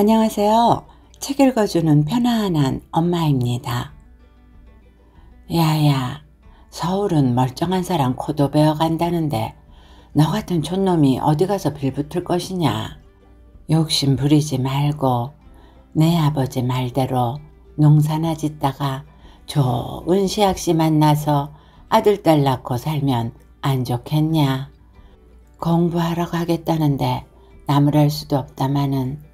안녕하세요. 책 읽어주는 편안한 엄마입니다. 야야, 서울은 멀쩡한 사람 코도 베어간다는데 너 같은 촌놈이 어디 가서 빌붙을 것이냐. 욕심 부리지 말고 내 아버지 말대로 농사나 짓다가 좋은 시학씨 만나서 아들 딸 낳고 살면 안 좋겠냐. 공부하러 가겠다는데 나무랄 수도 없다마는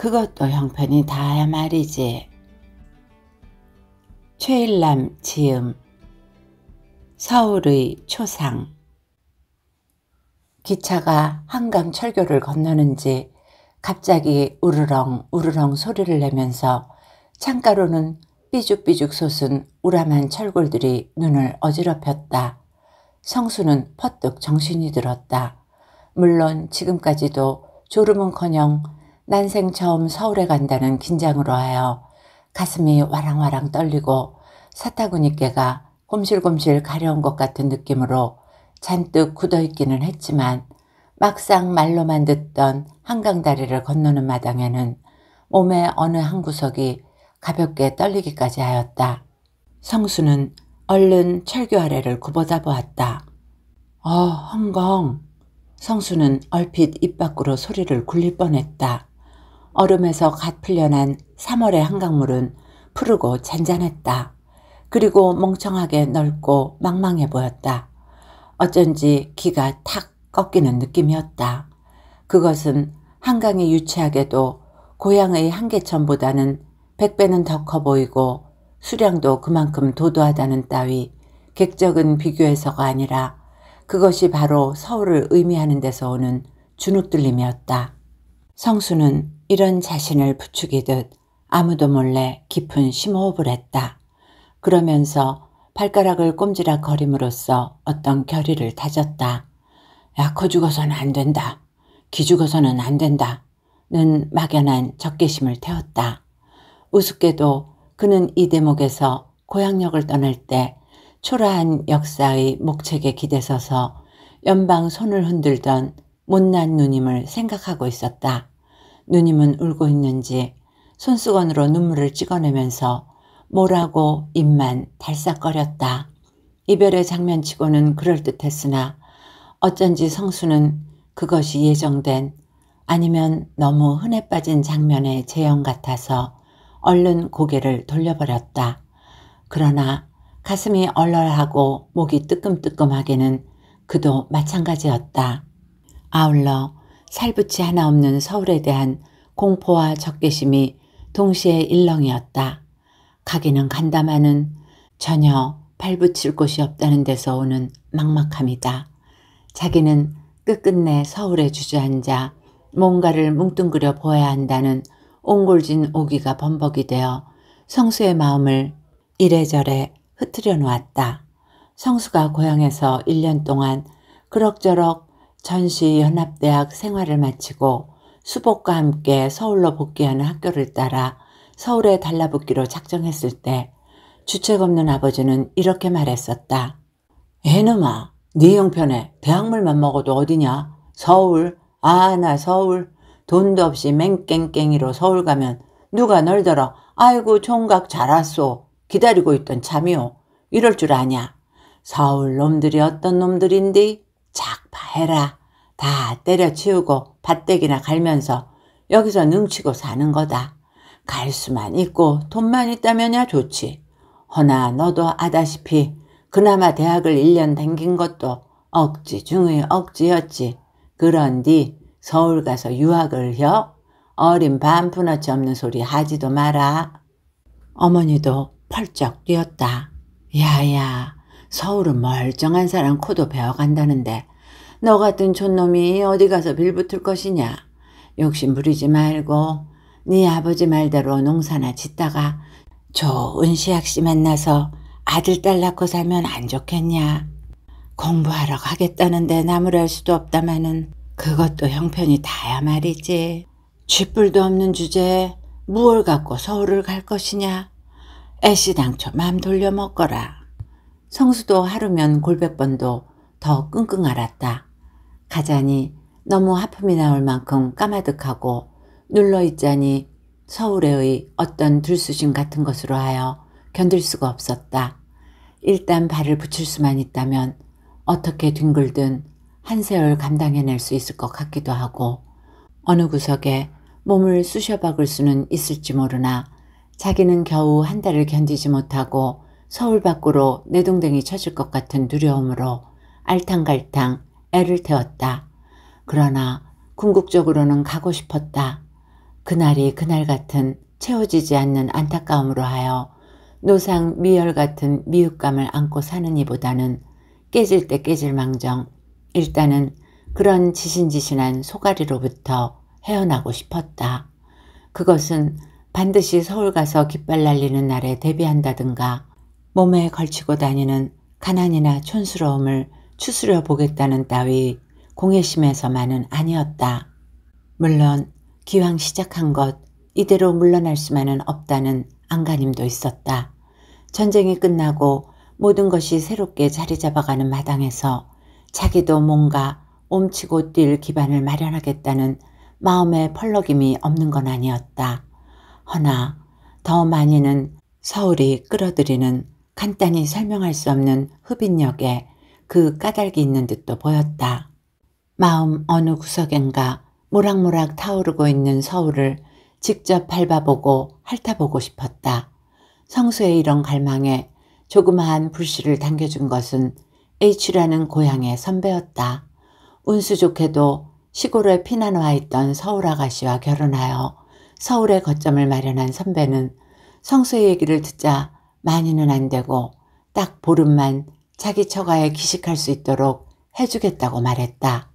그것도 형편이 다야 말이지. 최일남 지음 서울의 초상 기차가 한강 철교를 건너는지 갑자기 우르렁 우르렁 소리를 내면서 창가로는 삐죽삐죽 솟은 우람한 철골들이 눈을 어지럽혔다. 성수는 퍼뜩 정신이 들었다. 물론 지금까지도 졸음은커녕 난생 처음 서울에 간다는 긴장으로 하여 가슴이 와랑와랑 떨리고 사타구니께가 곰실곰실 가려운 것 같은 느낌으로 잔뜩 굳어있기는 했지만 막상 말로만 듣던 한강다리를 건너는 마당에는 몸의 어느 한 구석이 가볍게 떨리기까지 하였다. 성수는 얼른 철교 아래를 굽어다 보았다. 어, 헝겅 성수는 얼핏 입 밖으로 소리를 굴릴 뻔했다. 얼음에서 갓 풀려난 3월의 한강물은 푸르고 잔잔했다. 그리고 멍청하게 넓고 망망해 보였다. 어쩐지 기가 탁 꺾이는 느낌이었다. 그것은 한강이 유치하게도 고향의 한계천보다는 100배는 더 커 보이고 수량도 그만큼 도도하다는 따위 객적은 비교해서가 아니라 그것이 바로 서울을 의미하는 데서 오는 주눅들림이었다. 성수는 이런 자신을 부추기듯 아무도 몰래 깊은 심호흡을 했다. 그러면서 발가락을 꼼지락 거림으로써 어떤 결의를 다졌다. 야, 커 죽어서는 안 된다. 기 죽어서는 안 된다. 는 막연한 적개심을 태웠다. 우습게도 그는 이 대목에서 고향역을 떠날 때 초라한 역사의 목책에 기대서서 연방 손을 흔들던 못난 누님을 생각하고 있었다. 누님은 울고 있는지 손수건으로 눈물을 찍어내면서 뭐라고 입만 달싹거렸다. 이별의 장면치고는 그럴듯했으나 어쩐지 성수는 그것이 예정된 아니면 너무 흔해 빠진 장면의 재현 같아서 얼른 고개를 돌려버렸다. 그러나 가슴이 얼얼하고 목이 뜨끔뜨끔하기는 그도 마찬가지였다. 아울러 살붙이 하나 없는 서울에 대한 공포와 적개심이 동시에 일렁이었다. 가기는 간다마는 전혀 발붙일 곳이 없다는 데서 오는 막막함이다. 자기는 끝끝내 서울에 주저앉아 뭔가를 뭉뚱그려 보아야 한다는 옹골진 오기가 범벅이 되어 성수의 마음을 이래저래 흐트려 놓았다. 성수가 고향에서 1년 동안 그럭저럭 전시 연합대학 생활을 마치고 수복과 함께 서울로 복귀하는 학교를 따라 서울에 달라붙기로 작정했을 때 주책 없는 아버지는 이렇게 말했었다. 애놈아, 네 형편에 대학물만 먹어도 어디냐? 서울, 아나 서울, 돈도 없이 맹깽깽이로 서울 가면 누가 널더러 아이고 총각 잘 왔소 기다리고 있던 참이오 이럴 줄 아냐 서울 놈들이 어떤 놈들인디 작파해라. 다 때려치우고 밭대기나 갈면서 여기서 능치고 사는 거다. 갈 수만 있고 돈만 있다면야 좋지. 허나 너도 아다시피 그나마 대학을 1년 댕긴 것도 억지 중의 억지였지. 그런디 서울 가서 유학을 혀? 어린 반푼어치 없는 소리 하지도 마라. 어머니도 펄쩍 뛰었다. 야야 서울은 멀쩡한 사람 코도 베어간다는데 너 같은 촌놈이 어디 가서 빌붙을 것이냐. 욕심 부리지 말고 네 아버지 말대로 농사나 짓다가 좋은 시약씨 만나서 아들 딸 낳고 살면 안 좋겠냐. 공부하러 가겠다는데 나무랄 수도 없다마는 그것도 형편이 다야 말이지. 쥐뿔도 없는 주제에 무얼 갖고 서울을 갈 것이냐. 애시당초 맘 돌려 먹거라. 성수도 하루면 골백번도 더 끙끙 앓았다. 가자니 너무 하품이 나올 만큼 까마득하고 눌러있자니 서울의 어떤 들쑤심 같은 것으로 하여 견딜 수가 없었다. 일단 발을 붙일 수만 있다면 어떻게 뒹굴든 한 세월 감당해낼 수 있을 것 같기도 하고 어느 구석에 몸을 쑤셔박을 수는 있을지 모르나 자기는 겨우 한 달을 견디지 못하고 서울 밖으로 내동댕이 쳐질 것 같은 두려움으로 알탕갈탕 애를 태웠다. 그러나 궁극적으로는 가고 싶었다. 그날이 그날 같은 채워지지 않는 안타까움으로 하여 노상 미열 같은 미흡감을 안고 사느니보다는 깨질 때 깨질망정 일단은 그런 지신지신한 소가리로부터 헤어나고 싶었다. 그것은 반드시 서울 가서 깃발 날리는 날에 데뷔한다든가 몸에 걸치고 다니는 가난이나 촌스러움을 추스려 보겠다는 따위 공예심에서만은 아니었다. 물론 기왕 시작한 것 이대로 물러날 수만은 없다는 안간힘도 있었다. 전쟁이 끝나고 모든 것이 새롭게 자리 잡아가는 마당에서 자기도 뭔가 옴치고 뛸 기반을 마련하겠다는 마음의 펄럭임이 없는 건 아니었다. 허나 더 많이는 서울이 끌어들이는 간단히 설명할 수 없는 흡인력에 그 까닭이 있는 듯도 보였다. 마음 어느 구석엔가 모락모락 타오르고 있는 서울을 직접 밟아보고 핥아보고 싶었다. 성수의 이런 갈망에 조그마한 불씨를 당겨준 것은 H라는 고향의 선배였다. 운수 좋게도 시골에 피난와 있던 서울 아가씨와 결혼하여 서울에 거점을 마련한 선배는 성수의 얘기를 듣자 많이는 안 되고 딱 보름만 자기 처가에 기식할 수 있도록 해주겠다고 말했다.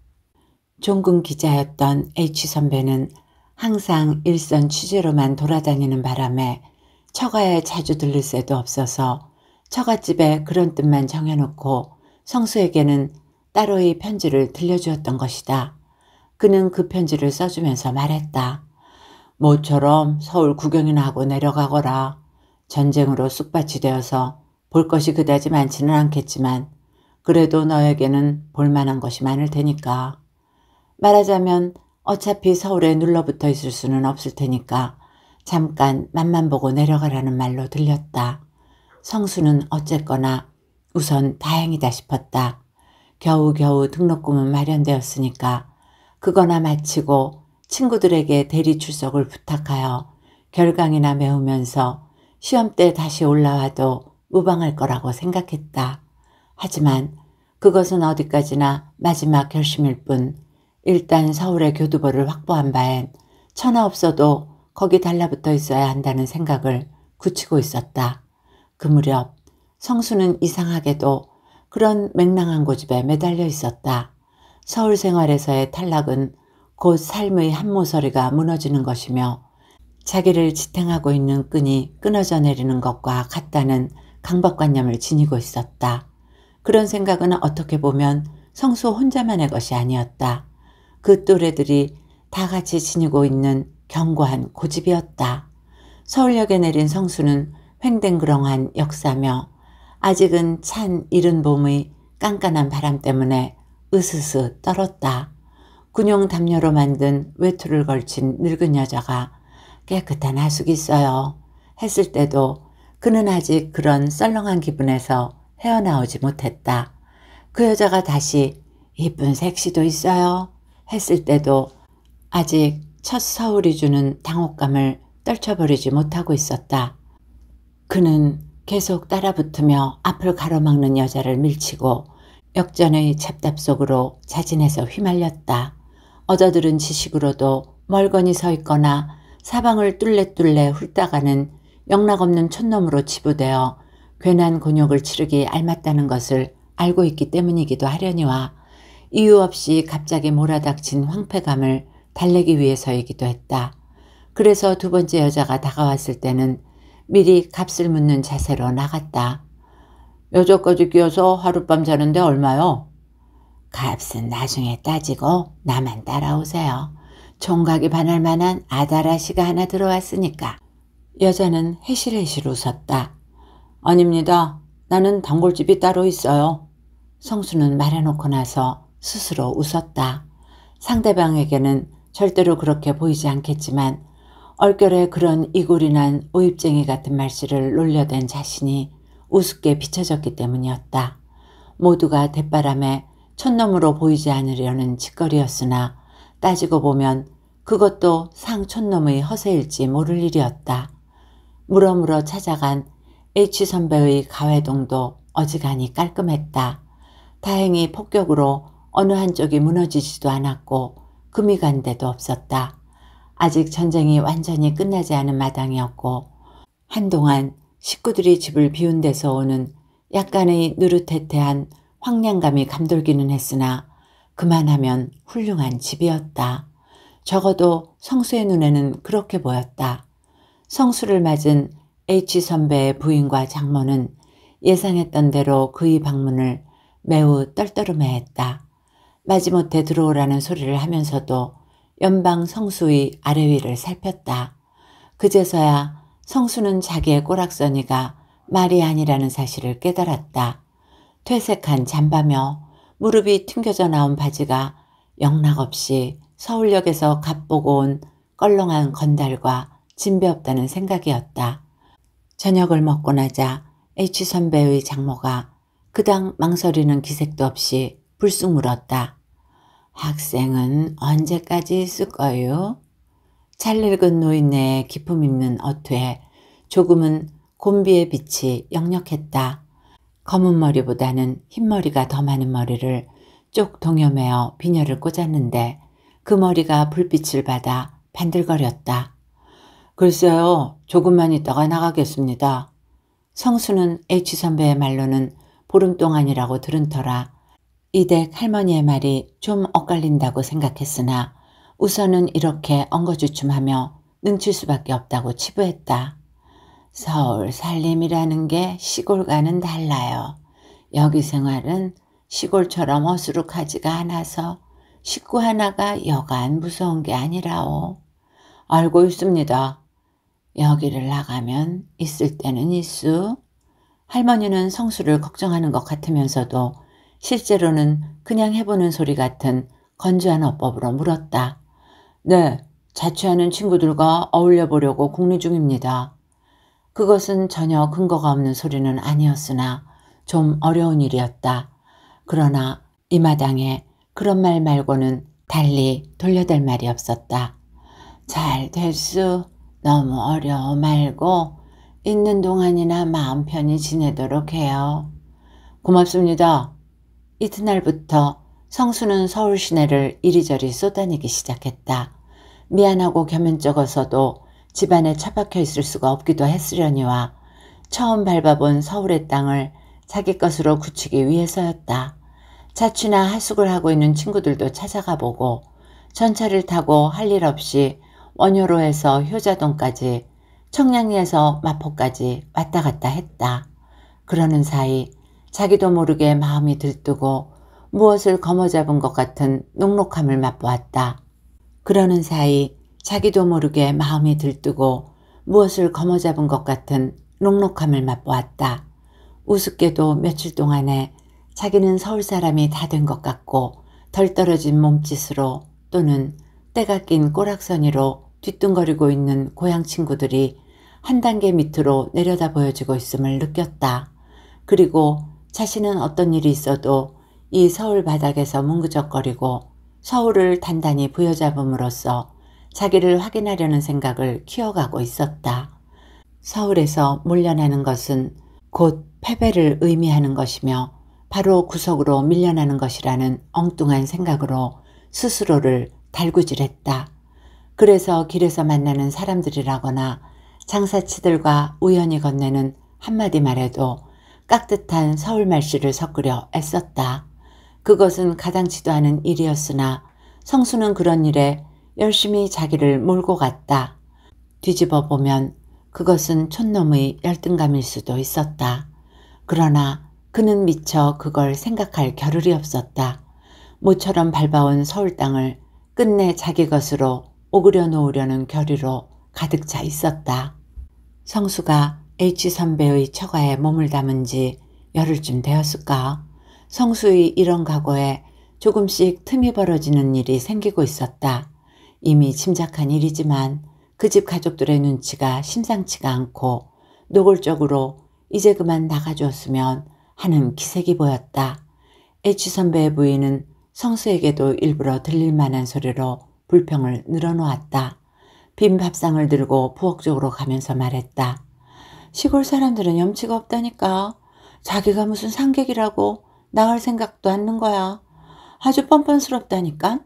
종근 기자였던 H 선배는 항상 일선 취재로만 돌아다니는 바람에 처가에 자주 들릴 새도 없어서 처갓집에 그런 뜻만 정해놓고 성수에게는 따로의 편지를 들려주었던 것이다. 그는 그 편지를 써주면서 말했다. 모처럼 서울 구경이나 하고 내려가거라. 전쟁으로 쑥밭이 되어서 볼 것이 그다지 많지는 않겠지만 그래도 너에게는 볼만한 것이 많을 테니까. 말하자면 어차피 서울에 눌러붙어 있을 수는 없을 테니까 잠깐 맛만 보고 내려가라는 말로 들렸다. 성수는 어쨌거나 우선 다행이다 싶었다. 겨우겨우 등록금은 마련되었으니까 그거나 마치고 친구들에게 대리 출석을 부탁하여 결강이나 메우면서 시험 때 다시 올라와도 무방할 거라고 생각했다. 하지만 그것은 어디까지나 마지막 결심일 뿐 일단 서울의 교두보를 확보한 바엔 천하 없어도 거기 달라붙어 있어야 한다는 생각을 굳히고 있었다. 그 무렵 성수는 이상하게도 그런 맹랑한 고집에 매달려 있었다. 서울 생활에서의 탈락은 곧 삶의 한 모서리가 무너지는 것이며 자기를 지탱하고 있는 끈이 끊어져 내리는 것과 같다는 강박관념을 지니고 있었다. 그런 생각은 어떻게 보면 성수 혼자만의 것이 아니었다. 그 또래들이 다 같이 지니고 있는 견고한 고집이었다. 서울역에 내린 성수는 횡댕그렁한 역사며 아직은 찬 이른 봄의 깐깐한 바람 때문에 으스스 떨었다. 군용 담요로 만든 외투를 걸친 늙은 여자가 깨끗한 하숙이 있어요 했을 때도 그는 아직 그런 썰렁한 기분에서 헤어나오지 못했다. 그 여자가 다시 이쁜 섹시도 있어요. 했을 때도 아직 첫 서울이 주는 당혹감을 떨쳐버리지 못하고 있었다. 그는 계속 따라붙으며 앞을 가로막는 여자를 밀치고 역전의 찹답 속으로 자진해서 휘말렸다. 어저들은 지식으로도 멀건니서 있거나 사방을 뚫레뚫레 훑다가는 영락없는 촌놈으로 치부되어 괜한 곤욕을 치르기 알맞다는 것을 알고 있기 때문이기도 하려니와 이유 없이 갑자기 몰아닥친 황폐감을 달래기 위해서이기도 했다. 그래서 두 번째 여자가 다가왔을 때는 미리 값을 묻는 자세로 나갔다. 여자까지 끼어서 하룻밤 자는데 얼마요? 값은 나중에 따지고 나만 따라오세요. 총각이 반할 만한 아다라시가 하나 들어왔으니까. 여자는 해실해실 웃었다. 아닙니다. 나는 단골집이 따로 있어요. 성수는 말해놓고 나서 스스로 웃었다. 상대방에게는 절대로 그렇게 보이지 않겠지만 얼결에 그런 이골이난 오입쟁이 같은 말씨를 놀려댄 자신이 우습게 비춰졌기 때문이었다. 모두가 대바람에 촌놈으로 보이지 않으려는 짓거리였으나 따지고 보면 그것도 상촌놈의 허세일지 모를 일이었다. 물어물어 찾아간 H 선배의 가회동도 어지간히 깔끔했다. 다행히 폭격으로 어느 한쪽이 무너지지도 않았고 금이 간 데도 없었다. 아직 전쟁이 완전히 끝나지 않은 마당이었고 한동안 식구들이 집을 비운 데서 오는 약간의 느릇해태한 황량감이 감돌기는 했으나 그만하면 훌륭한 집이었다. 적어도 성수의 눈에는 그렇게 보였다. 성수를 맞은 H 선배의 부인과 장모는 예상했던 대로 그의 방문을 매우 떨떠름해했다. 마지못해 들어오라는 소리를 하면서도 연방 성수의 아래 위를 살폈다. 그제서야 성수는 자기의 꼬락서니가 말이 아니라는 사실을 깨달았다. 퇴색한 잠바며 무릎이 튕겨져 나온 바지가 영락없이 서울역에서 갓보고 온 껄렁한 건달과 진배없다는 생각이었다. 저녁을 먹고 나자 H 선배의 장모가 그당 망설이는 기색도 없이 불쑥 물었다. 학생은 언제까지 있을 거요? 잘 늙은 노인네의 기품 있는 어투에 조금은 곰비의 빛이 역력했다. 검은 머리보다는 흰머리가 더 많은 머리를 쪽 동여매어 비녀를 꽂았는데 그 머리가 불빛을 받아 반들거렸다. 글쎄요, 조금만 있다가 나가겠습니다. 성수는 H 선배의 말로는 보름 동안이라고 들은 터라 이댁 할머니의 말이 좀 엇갈린다고 생각했으나 우선은 이렇게 엉거주춤하며 눈칠 수밖에 없다고 치부했다. 서울 살림이라는 게 시골과는 달라요. 여기 생활은 시골처럼 어수룩하지가 않아서 식구 하나가 여간 무서운 게 아니라오. 알고 있습니다. 여기를 나가면 있을 때는 있수. 할머니는 성수를 걱정하는 것 같으면서도 실제로는 그냥 해보는 소리 같은 건조한 어법으로 물었다. 네, 자취하는 친구들과 어울려 보려고 궁리 중입니다. 그것은 전혀 근거가 없는 소리는 아니었으나 좀 어려운 일이었다. 그러나 이 마당에 그런 말 말고는 달리 돌려댈 말이 없었다. 잘 될 수 너무 어려워 말고 있는 동안이나 마음 편히 지내도록 해요. 고맙습니다. 이튿날부터 성수는 서울 시내를 이리저리 쏟아내기 시작했다. 미안하고 겸연쩍어서도 집안에 처박혀 있을 수가 없기도 했으려니와 처음 밟아본 서울의 땅을 자기 것으로 굳히기 위해서였다. 자취나 하숙을 하고 있는 친구들도 찾아가 보고 전차를 타고 할 일 없이 원효로에서 효자동까지 청량리에서 마포까지 왔다 갔다 했다. 그러는 사이 자기도 모르게 마음이 들뜨고 무엇을 거머잡은 것 같은 녹록함을 맛보았다. 그러는 사이 자기도 모르게 마음이 들뜨고 무엇을 거머잡은 것 같은 녹록함을 맛보았다. 우습게도 며칠 동안에 자기는 서울 사람이 다 된 것 같고 덜 떨어진 몸짓으로 또는 때가 낀 꼬락서니로 뒤뚱거리고 있는 고향 친구들이 한 단계 밑으로 내려다 보여지고 있음을 느꼈다. 그리고 자신은 어떤 일이 있어도 이 서울 바닥에서 뭉그적거리고 서울을 단단히 부여잡음으로써 자기를 확인하려는 생각을 키워가고 있었다. 서울에서 몰려나는 것은 곧 패배를 의미하는 것이며 바로 구석으로 밀려나는 것이라는 엉뚱한 생각으로 스스로를 달구질했다. 그래서 길에서 만나는 사람들이라거나 장사치들과 우연히 건네는 한마디 말에도 깍듯한 서울 말씨를 섞으려 애썼다. 그것은 가당치도 않은 일이었으나 성수는 그런 일에 열심히 자기를 몰고 갔다. 뒤집어 보면 그것은 촌놈의 열등감일 수도 있었다. 그러나 그는 미처 그걸 생각할 겨를이 없었다. 모처럼 밟아온 서울 땅을 끝내 자기 것으로 오그려 놓으려는 결의로 가득 차 있었다. 성수가 H 선배의 처가에 몸을 담은 지 열흘쯤 되었을까. 성수의 이런 각오에 조금씩 틈이 벌어지는 일이 생기고 있었다. 이미 짐작한 일이지만 그 집 가족들의 눈치가 심상치가 않고 노골적으로 이제 그만 나가주었으면 하는 기색이 보였다. H 선배의 부인은 성수에게도 일부러 들릴 만한 소리로 불평을 늘어놓았다. 빈 밥상을 들고 부엌 쪽으로 가면서 말했다. 시골 사람들은 염치가 없다니까. 자기가 무슨 상객이라고 나갈 생각도 않는 거야. 아주 뻔뻔스럽다니까.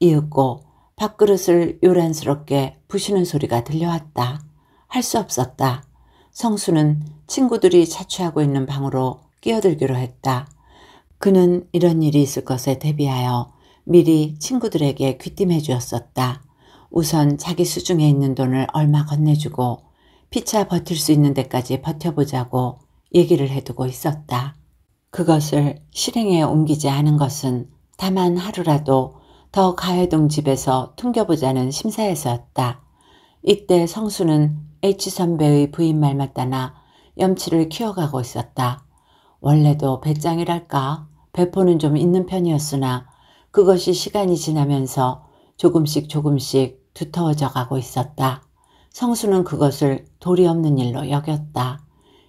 이윽고 밥그릇을 요란스럽게 부시는 소리가 들려왔다. 할 수 없었다. 성수는 친구들이 자취하고 있는 방으로 끼어들기로 했다. 그는 이런 일이 있을 것에 대비하여 미리 친구들에게 귀띔해 주었었다. 우선 자기 수중에 있는 돈을 얼마 건네주고 피차 버틸 수 있는 데까지 버텨보자고 얘기를 해두고 있었다. 그것을 실행에 옮기지 않은 것은 다만 하루라도 더 가해동 집에서 퉁겨보자는 심사에서였다. 이때 성수는 H 선배의 부인 말 맞다나 염치를 키워가고 있었다. 원래도 배짱이랄까 배포는 좀 있는 편이었으나 그것이 시간이 지나면서 조금씩 조금씩 두터워져 가고 있었다. 성수는 그것을 도리 없는 일로 여겼다.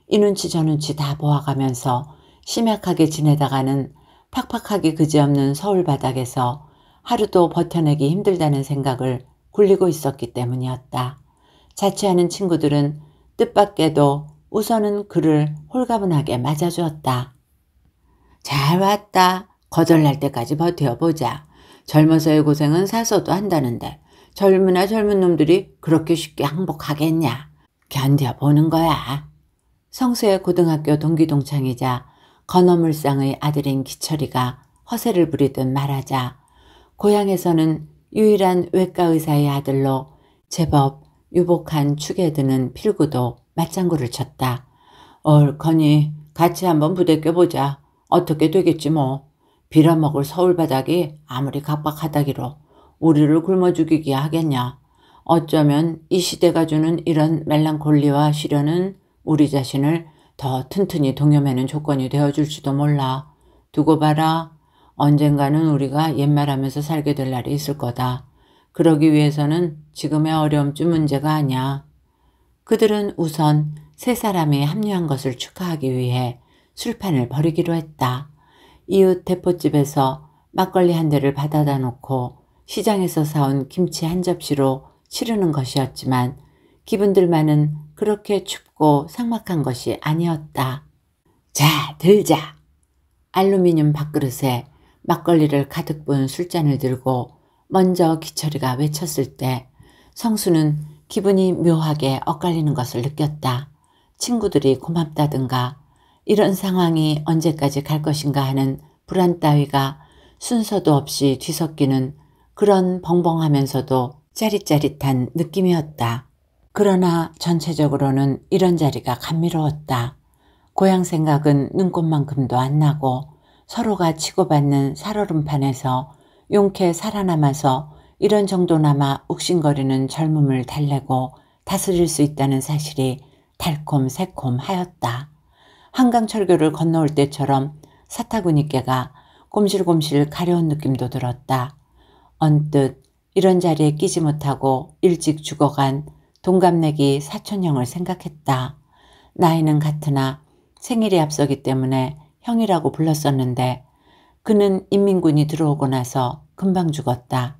이 눈치 저 눈치 다 보아가면서 심약하게 지내다가는 팍팍하게 그지없는 서울 바닥에서 하루도 버텨내기 힘들다는 생각을 굴리고 있었기 때문이었다. 자취하는 친구들은 뜻밖에도 우선은 그를 홀가분하게 맞아주었다. 잘 왔다. 거절날 때까지 버텨보자. 젊어서의 고생은 사서도 한다는데 젊으나 젊은 놈들이 그렇게 쉽게 항복하겠냐. 견뎌보는 거야. 성수의 고등학교 동기동창이자 건어물상의 아들인 기철이가 허세를 부리듯 말하자 고향에서는 유일한 외과 의사의 아들로 제법 유복한 축에 드는 필구도 맞장구를 쳤다. 얼커니 어, 같이 한번 부대껴보자. 어떻게 되겠지 뭐. 빌어먹을 서울 바닥이 아무리 각박하다기로 우리를 굶어 죽이기 하겠냐. 어쩌면 이 시대가 주는 이런 멜랑콜리와 시련은 우리 자신을 더 튼튼히 동여매는 조건이 되어줄지도 몰라. 두고 봐라. 언젠가는 우리가 옛말하면서 살게 될 날이 있을 거다. 그러기 위해서는 지금의 어려움쯤 문제가 아니야. 그들은 우선 세 사람이 합류한 것을 축하하기 위해 술판을 벌이기로 했다. 이웃 대포집에서 막걸리 한 대를 받아다 놓고 시장에서 사온 김치 한 접시로 치르는 것이었지만 기분들만은 그렇게 춥고 삭막한 것이 아니었다. 자, 들자! 알루미늄 밥그릇에 막걸리를 가득 본 술잔을 들고 먼저 기철이가 외쳤을 때 성수는 기분이 묘하게 엇갈리는 것을 느꼈다. 친구들이 고맙다든가 이런 상황이 언제까지 갈 것인가 하는 불안 따위가 순서도 없이 뒤섞이는 그런 벙벙하면서도 짜릿짜릿한 느낌이었다. 그러나 전체적으로는 이런 자리가 감미로웠다. 고향 생각은 눈곱만큼도 안 나고 서로가 치고받는 살얼음판에서 용케 살아남아서 이런 정도나마 욱신거리는 젊음을 달래고 다스릴 수 있다는 사실이 달콤새콤 하였다. 한강철교를 건너올 때처럼 사타구니께가곰실곰실 가려운 느낌도 들었다. 언뜻 이런 자리에 끼지 못하고 일찍 죽어간 동갑내기 사촌형을 생각했다. 나이는 같으나 생일이 앞서기 때문에 형이라고 불렀었는데 그는 인민군이 들어오고 나서 금방 죽었다.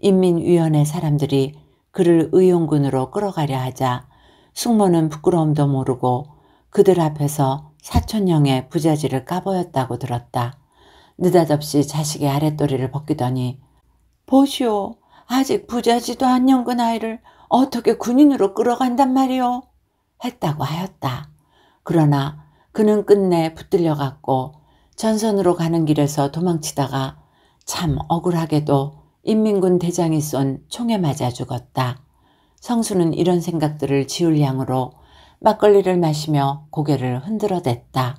인민위원회 사람들이 그를 의용군으로 끌어가려 하자 숙모는 부끄러움도 모르고 그들 앞에서 사촌형의 부자지를 까보였다고 들었다. 느닷없이 자식의 아랫도리를 벗기더니 보시오 아직 부자지도 안녕근 아이를 그 어떻게 군인으로 끌어간단 말이오 했다고 하였다. 그러나 그는 끝내 붙들려갔고 전선으로 가는 길에서 도망치다가 참 억울하게도 인민군 대장이 쏜 총에 맞아 죽었다. 성수는 이런 생각들을 지울 양으로 막걸리를 마시며 고개를 흔들어댔다.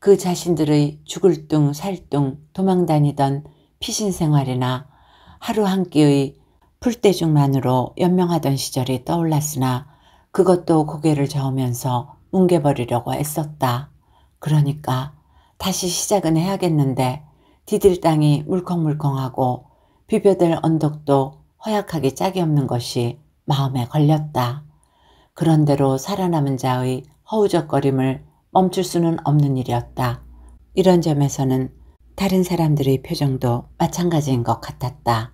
영거푸그 자신들의 죽을 둥 살 둥 도망다니던 피신 생활이나 하루 한 끼의 풀대죽만으로 연명하던 시절이 떠올랐으나 그것도 고개를 저으면서 뭉개버리려고 애썼다. 그러니까 다시 시작은 해야겠는데 디딜땅이 물컹물컹하고 비벼들 언덕도 허약하기 짝이 없는 것이 마음에 걸렸다. 그런대로 살아남은 자의 허우적거림을 멈출 수는 없는 일이었다. 이런 점에서는 다른 사람들의 표정도 마찬가지인 것 같았다.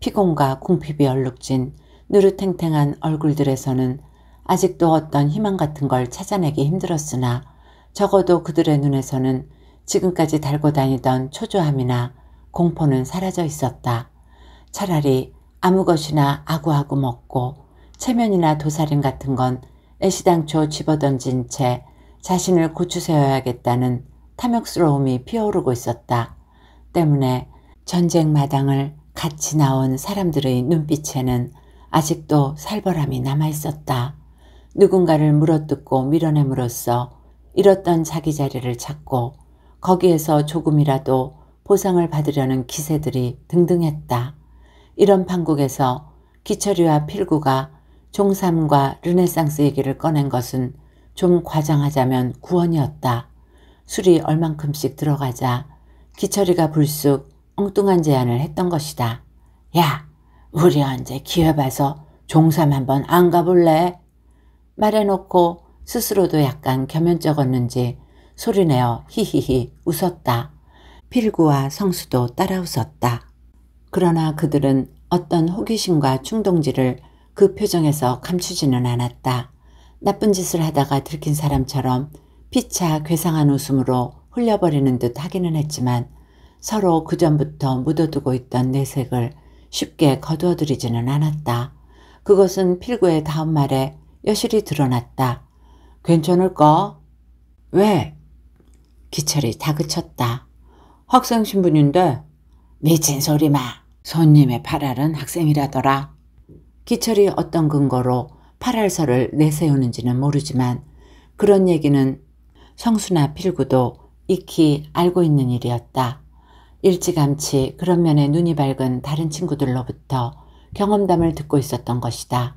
피곤과 궁핍이 얼룩진 누르탱탱한 얼굴들에서는 아직도 어떤 희망 같은 걸 찾아내기 힘들었으나 적어도 그들의 눈에서는 지금까지 달고 다니던 초조함이나 공포는 사라져 있었다. 차라리 아무 것이나 아구아구 먹고 체면이나 도살인 같은 건 애시당초 집어던진 채 자신을 고추세워야겠다는 탐욕스러움이 피어오르고 있었다. 때문에 전쟁 마당을 같이 나온 사람들의 눈빛에는 아직도 살벌함이 남아있었다. 누군가를 물어뜯고 밀어냄으로써 잃었던 자기 자리를 찾고 거기에서 조금이라도 보상을 받으려는 기세들이 등등했다. 이런 판국에서 기철이와 필구가 종삼과 르네상스 얘기를 꺼낸 것은 좀 과장하자면 구원이었다. 술이 얼만큼씩 들어가자 기철이가 불쑥 엉뚱한 제안을 했던 것이다. 야, 우리 언제 기회 봐서 종삼 한번 안 가볼래? 말해놓고 스스로도 약간 겸연쩍었는지 소리내어 히히히 웃었다. 필구와 성수도 따라 웃었다. 그러나 그들은 어떤 호기심과 충동질을 그 표정에서 감추지는 않았다. 나쁜 짓을 하다가 들킨 사람처럼 피차 괴상한 웃음으로 흘려버리는 듯 하기는 했지만 서로 그전부터 묻어두고 있던 내색을 쉽게 거두어들이지는 않았다. 그것은 필구의 다음 말에 여실히 드러났다. 괜찮을까? 왜? 기철이 다그쳤다. 학생 신분인데 미친 소리 마. 손님의 팔알은 학생이라더라. 기철이 어떤 근거로 팔알설을 내세우는지는 모르지만 그런 얘기는 성수나 필구도 익히 알고 있는 일이었다. 일찌감치 그런 면에 눈이 밝은 다른 친구들로부터 경험담을 듣고 있었던 것이다.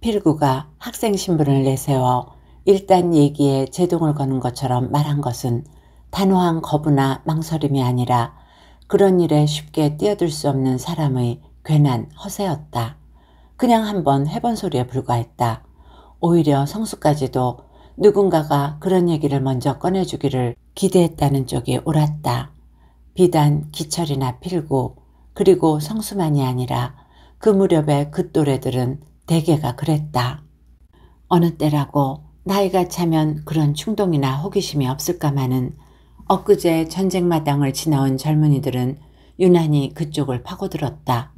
필구가 학생 신분을 내세워 일단 얘기에 제동을 거는 것처럼 말한 것은 단호한 거부나 망설임이 아니라 그런 일에 쉽게 뛰어들 수 없는 사람의 괜한 허세였다. 그냥 한번 해본 소리에 불과했다. 오히려 성수까지도 누군가가 그런 얘기를 먼저 꺼내주기를 기대했다는 쪽이 옳았다. 비단 기철이나 필구 그리고 성수만이 아니라 그무렵에그 또래들은 대개가 그랬다. 어느 때라고 나이가 차면 그런 충동이나 호기심이 없을까마는 엊그제 전쟁마당을 지나온 젊은이들은 유난히 그쪽을 파고들었다.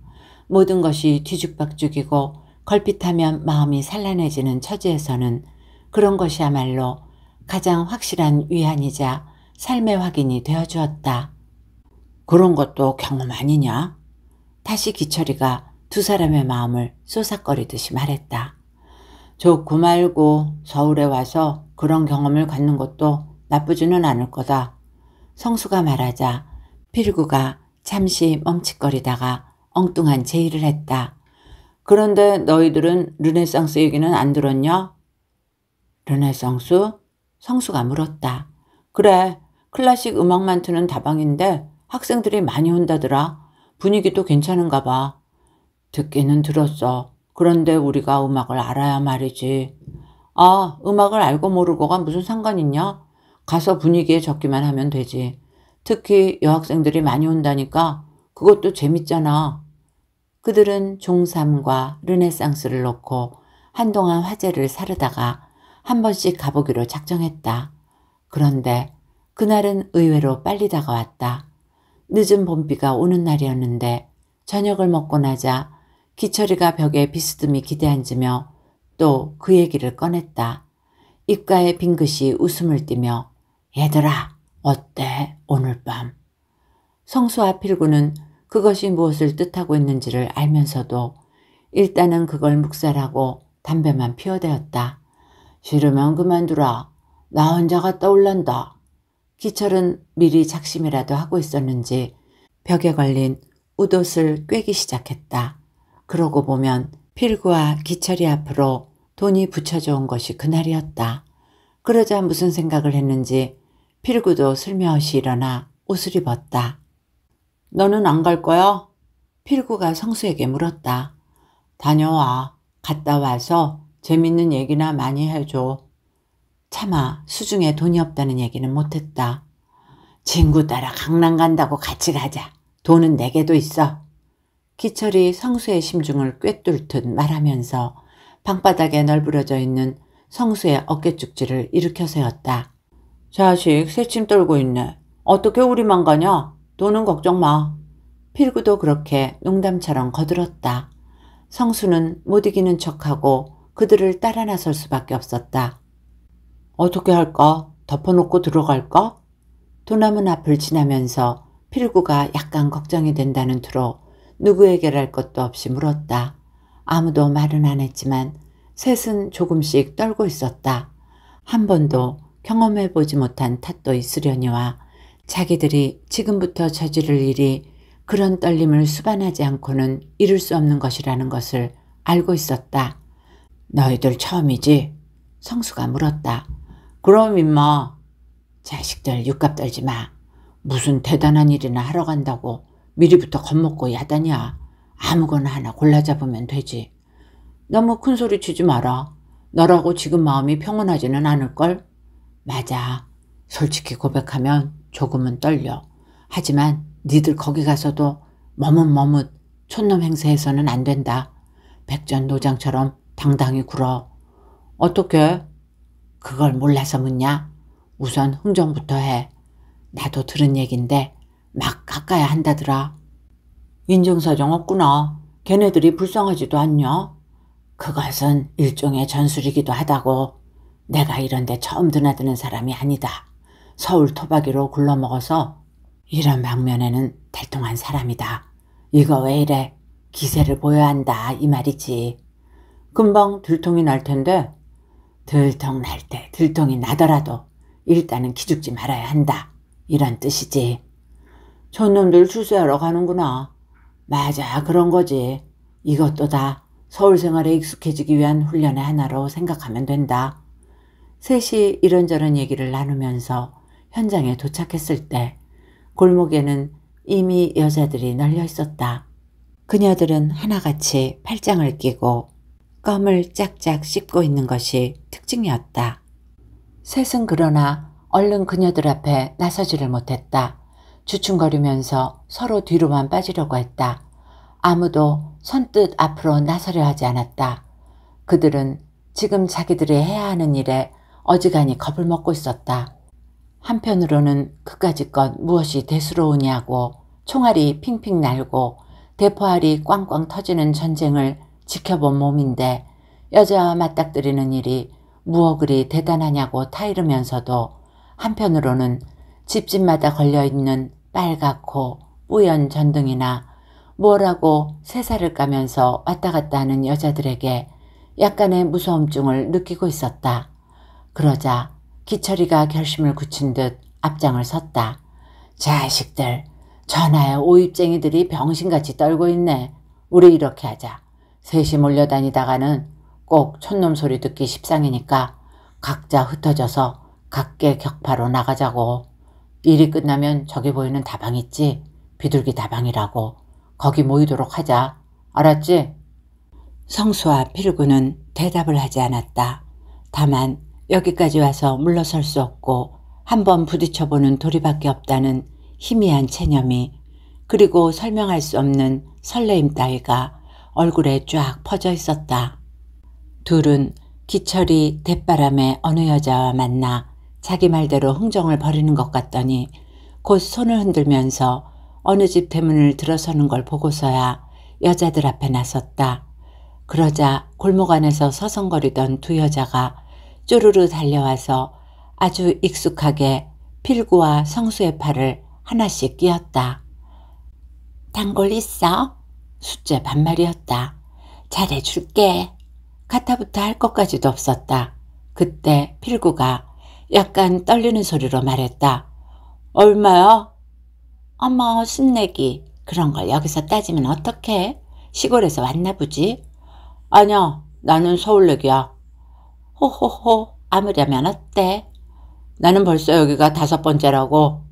모든 것이 뒤죽박죽이고 걸핏하면 마음이 산란해지는 처지에서는 그런 것이야말로 가장 확실한 위안이자 삶의 확인이 되어 주었다. 그런 것도 경험 아니냐? 다시 기철이가 두 사람의 마음을 쏘삭거리듯이 말했다. 좋고 그 말고 서울에 와서 그런 경험을 갖는 것도 나쁘지는 않을 거다. 성수가 말하자 필구가 잠시 멈칫거리다가 엉뚱한 제의를 했다. 그런데 너희들은 르네상스 얘기는 안 들었냐? 르네상스? 성수가 물었다. 그래, 클래식 음악만 트는 다방인데 학생들이 많이 온다더라. 분위기도 괜찮은가 봐. 듣기는 들었어. 그런데 우리가 음악을 알아야 말이지. 아, 음악을 알고 모르고가 무슨 상관있냐? 가서 분위기에 적기만 하면 되지. 특히 여학생들이 많이 온다니까 그것도 재밌잖아. 그들은 종삼과 르네상스를 놓고 한동안 화제를 사르다가 한 번씩 가보기로 작정했다. 그런데 그날은 의외로 빨리 다가왔다. 늦은 봄비가 오는 날이었는데 저녁을 먹고 나자 기철이가 벽에 비스듬히 기대앉으며 또 그 얘기를 꺼냈다. 입가에 빙긋이 웃음을 띠며 얘들아 어때 오늘 밤. 성수와 필구는 그것이 무엇을 뜻하고 있는지를 알면서도 일단은 그걸 묵살하고 담배만 피워대었다. 싫으면 그만두라. 나 혼자가 떠올란다. 기철은 미리 작심이라도 하고 있었는지 벽에 걸린 웃옷을 꿰기 시작했다. 그러고 보면 필구와 기철이 앞으로 돈이 붙여져 온 것이 그날이었다. 그러자 무슨 생각을 했는지 필구도 슬며시 일어나 옷을 입었다. 너는 안 갈 거야? 필구가 성수에게 물었다. 다녀와. 갔다 와서 재밌는 얘기나 많이 해줘. 차마 수중에 돈이 없다는 얘기는 못했다. 친구 따라 강남 간다고 같이 가자. 돈은 내게도 있어. 기철이 성수의 심중을 꿰뚫 듯 말하면서 방바닥에 널브러져 있는 성수의 어깨죽지를 일으켜 세웠다. 자식 새침 떨고 있네. 어떻게 우리만 가냐? 돈은 걱정 마. 필구도 그렇게 농담처럼 거들었다. 성수는 못 이기는 척하고 그들을 따라 나설 수밖에 없었다. 어떻게 할까? 덮어놓고 들어갈까? 도나문 앞을 지나면서 필구가 약간 걱정이 된다는 투로 누구에게랄 것도 없이 물었다. 아무도 말은 안 했지만 셋은 조금씩 떨고 있었다. 한 번도 경험해보지 못한 탓도 있으려니와 자기들이 지금부터 저지를 일이 그런 떨림을 수반하지 않고는 이룰 수 없는 것이라는 것을 알고 있었다. 너희들 처음이지? 성수가 물었다. 그럼 임마. 자식들 육갑 떨지 마. 무슨 대단한 일이나 하러 간다고 미리부터 겁먹고 야단이야. 아무거나 하나 골라 잡으면 되지. 너무 뭐 큰소리 치지 마라. 너라고 지금 마음이 평온하지는 않을걸? 맞아. 솔직히 고백하면 조금은 떨려. 하지만 니들 거기 가서도 머뭇머뭇 촌놈 행세해서는 안 된다. 백전노장처럼 당당히 굴어. 어떻게? 그걸 몰라서 묻냐? 우선 흥정부터 해. 나도 들은 얘긴데 막가까야 한다더라. 인정서정 없구나. 걔네들이 불쌍하지도 않냐? 그것은 일종의 전술이기도 하다고. 내가 이런데 처음 드나드는 사람이 아니다. 서울 토박이로 굴러먹어서 이런 방면에는 달통한 사람이다. 이거 왜 이래? 기세를 보여야 한다 이 말이지. 금방 들통이 날 텐데 들통 날 때 들통이 나더라도 일단은 기죽지 말아야 한다 이런 뜻이지. 촌놈들 출세하러 가는구나. 맞아 그런 거지. 이것도 다 서울 생활에 익숙해지기 위한 훈련의 하나로 생각하면 된다. 셋이 이런저런 얘기를 나누면서 현장에 도착했을 때 골목에는 이미 여자들이 널려 있었다. 그녀들은 하나같이 팔짱을 끼고 껌을 짝짝 씹고 있는 것이 특징이었다. 셋은 그러나 얼른 그녀들 앞에 나서지를 못했다. 주춤거리면서 서로 뒤로만 빠지려고 했다. 아무도 선뜻 앞으로 나서려 하지 않았다. 그들은 지금 자기들이 해야 하는 일에 어지간히 겁을 먹고 있었다. 한편으로는 그까지껏 무엇이 대수로우냐고 총알이 핑핑 날고 대포알이 꽝꽝 터지는 전쟁을 지켜본 몸인데 여자와 맞닥뜨리는 일이 무엇 그리 대단하냐고 타이르면서도 한편으로는 집집마다 걸려있는 빨갛고 뿌연 전등이나 뭐라고 새살을 까면서 왔다 갔다 하는 여자들에게 약간의 무서움증을 느끼고 있었다. 그러자 기철이가 결심을 굳힌 듯 앞장을 섰다. 자식들, 전하의 오입쟁이들이 병신같이 떨고 있네. 우리 이렇게 하자. 셋이 몰려다니다가는 꼭 촌놈 소리 듣기 십상이니까 각자 흩어져서 각계 격파로 나가자고. 일이 끝나면 저기 보이는 다방 있지? 비둘기 다방이라고. 거기 모이도록 하자. 알았지? 성수와 필구는 대답을 하지 않았다. 다만 여기까지 와서 물러설 수 없고 한번 부딪혀보는 도리밖에 없다는 희미한 체념이 그리고 설명할 수 없는 설레임 따위가 얼굴에 쫙 퍼져 있었다. 둘은 기철이 대바람에 어느 여자와 만나 자기 말대로 흥정을 벌이는 것 같더니 곧 손을 흔들면서 어느 집 대문을 들어서는 걸 보고서야 여자들 앞에 나섰다. 그러자 골목 안에서 서성거리던 두 여자가 쪼르르 달려와서 아주 익숙하게 필구와 성수의 팔을 하나씩 끼었다. 단골 있어? 숫제 반말이었다. 잘해줄게. 가타부터 할 것까지도 없었다. 그때 필구가 약간 떨리는 소리로 말했다. 얼마야? 어머 신내기 그런 걸 여기서 따지면 어떡해? 시골에서 왔나 보지? 아니야 나는 서울내기야. 호호호 아무려면 어때? 나는 벌써 여기가 다섯 번째라고.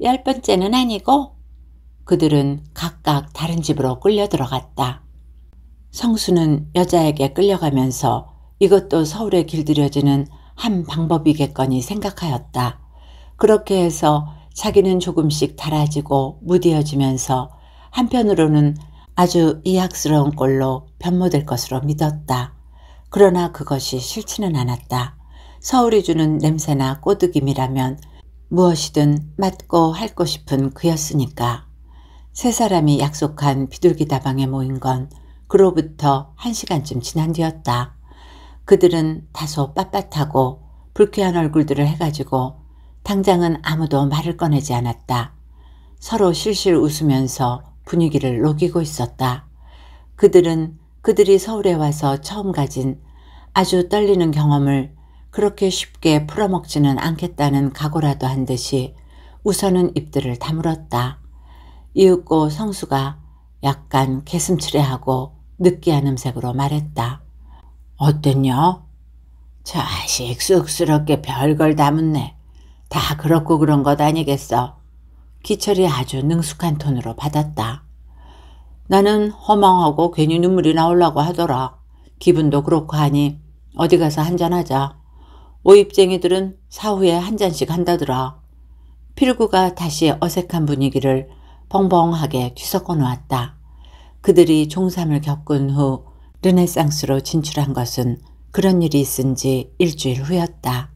열 번째는 아니고 그들은 각각 다른 집으로 끌려 들어갔다. 성수는 여자에게 끌려가면서 이것도 서울에 길들여지는 한 방법이겠거니 생각하였다. 그렇게 해서 자기는 조금씩 달아지고 무뎌지면서 한편으로는 아주 이악스러운 꼴로 변모될 것으로 믿었다. 그러나 그것이 싫지는 않았다. 서울이 주는 냄새나 꼬드김이라면 무엇이든 맡고 할고 싶은 그였으니까. 세 사람이 약속한 비둘기 다방에 모인 건 그로부터 한 시간쯤 지난 뒤였다. 그들은 다소 빳빳하고 불쾌한 얼굴들을 해가지고 당장은 아무도 말을 꺼내지 않았다. 서로 실실 웃으면서 분위기를 녹이고 있었다. 그들은 그들이 서울에 와서 처음 가진 아주 떨리는 경험을 그렇게 쉽게 풀어먹지는 않겠다는 각오라도 한 듯이 우선은 입들을 다물었다. 이윽고 성수가 약간 개슴츠레하고 느끼한 음색으로 말했다. 어땠냐? 자식 쑥스럽게 별걸 담았네. 다 그렇고 그런 것 아니겠어. 기철이 아주 능숙한 톤으로 받았다. 나는 허망하고 괜히 눈물이 나올라고 하더라. 기분도 그렇고 하니 어디 가서 한잔하자. 오입쟁이들은 사후에 한 잔씩 한다더라. 필구가 다시 어색한 분위기를 벙벙하게 뒤섞어 놓았다. 그들이 종삼을 겪은 후 르네상스로 진출한 것은 그런 일이 있은 지 일주일 후였다.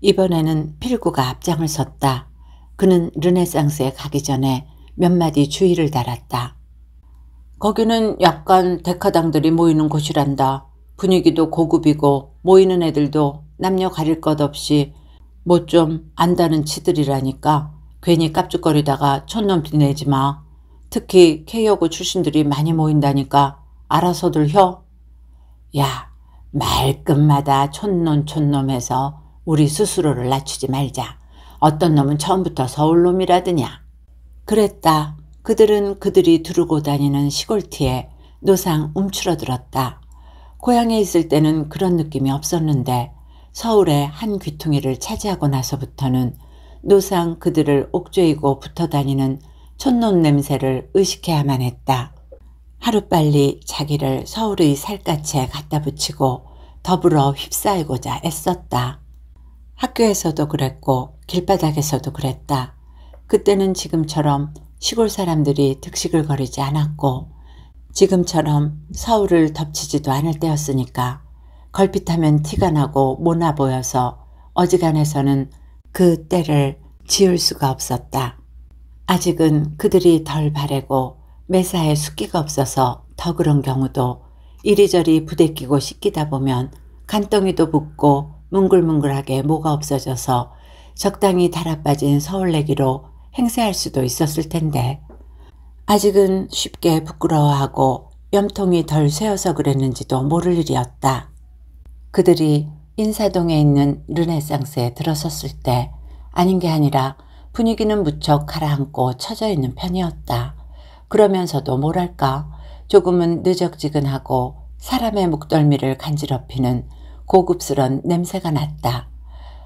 이번에는 필구가 앞장을 섰다. 그는 르네상스에 가기 전에 몇 마디 주의를 달았다. 거기는 약간 데카당들이 모이는 곳이란다. 분위기도 고급이고 모이는 애들도 남녀 가릴 것 없이 뭐 좀 안다는 치들이라니까 괜히 깝죽거리다가 촌놈 티내지 마. 특히 K여고 출신들이 많이 모인다니까 알아서들 혀. 야, 말끝마다 촌놈촌놈해서 우리 스스로를 낮추지 말자. 어떤 놈은 처음부터 서울놈이라더냐. 그랬다. 그들은 그들이 두르고 다니는 시골티에 노상 움츠러들었다. 고향에 있을 때는 그런 느낌이 없었는데 서울의 한 귀퉁이를 차지하고 나서부터는 노상 그들을 옥죄이고 붙어 다니는 촌놈 냄새를 의식해야만 했다. 하루빨리 자기를 서울의 살갗에 갖다 붙이고 더불어 휩싸이고자 애썼다. 학교에서도 그랬고 길바닥에서도 그랬다. 그때는 지금처럼 시골 사람들이 득식을 거리지 않았고 지금처럼 서울을 덮치지도 않을 때였으니까 걸핏하면 티가 나고 모나 보여서 어지간해서는 그 때를 지울 수가 없었다. 아직은 그들이 덜 바래고 매사에 숫기가 없어서 더 그런 경우도 이리저리 부대끼고 씻기다 보면 간덩이도 붓고 뭉글뭉글하게 뭐가 없어져서 적당히 달아빠진 서울내기로 행세할 수도 있었을 텐데 아직은 쉽게 부끄러워하고 염통이 덜 세어서 그랬는지도 모를 일이었다. 그들이 인사동에 있는 르네상스에 들어섰을 때 아닌 게 아니라 분위기는 무척 가라앉고 처져 있는 편이었다. 그러면서도 뭐랄까 조금은 느적지근하고 사람의 목덜미를 간지럽히는 고급스런 냄새가 났다.